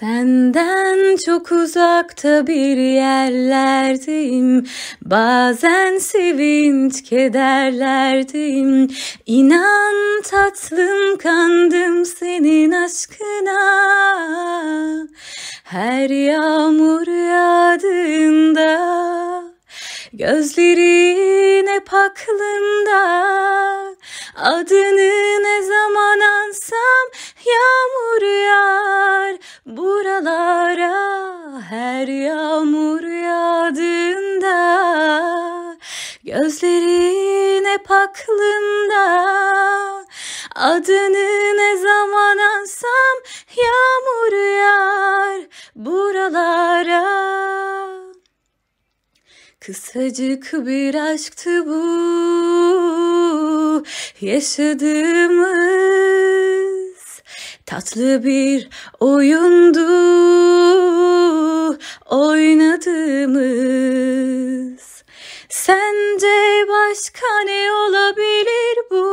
Senden çok uzakta bir yerlerdim, Bazen sevinç kederlerdeyim İnan tatlım kandım senin aşkına Her yağmur yağdığında Gözlerin hep aklında Adını ne zaman ansam yağmur Buralara her yağmur yağdığında Gözlerin hep aklımda Adını ne zaman ansam yağmur yağar buralara Kısacık bir aşktı bu yaşadığımız Tatlı bir oyundu oynadığımız. Sence başka ne olabilir bu?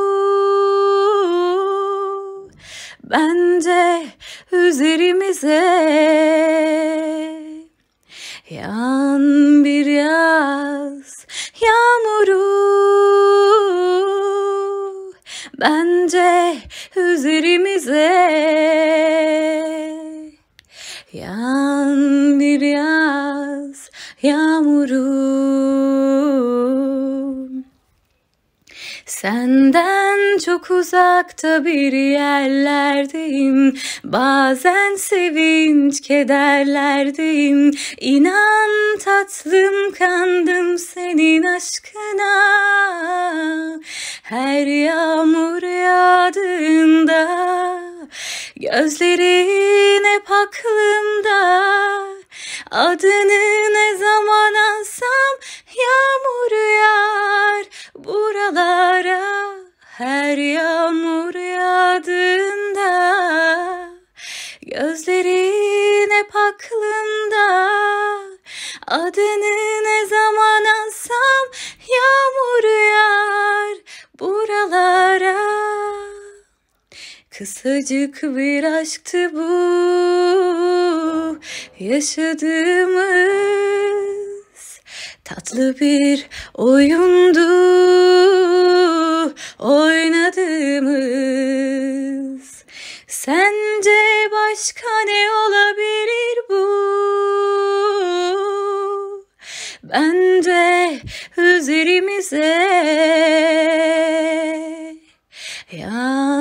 Bence üzerimize yan bence üzerimize Yan bir yaz yağmurum Senden çok uzakta bir yerlerdeyim Bazen sevinç kederlerdeyim İnan tatlım kandım senin aşkına Her yağmur Gözlerin hep aklımda Adını ne zaman ansam Yağmur yağar buralara Her yağmur yağdığında Gözlerin hep aklımda Adını Kısacık bir aşktı bu yaşadığımız Tatlı bir oyundu oynadığımız Sence başka ne olabilir bu? Ben de üzerimize yan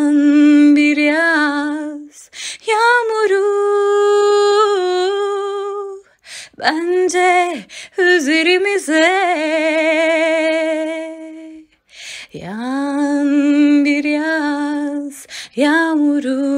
bence üzerimize Yan bir yaz yağmuru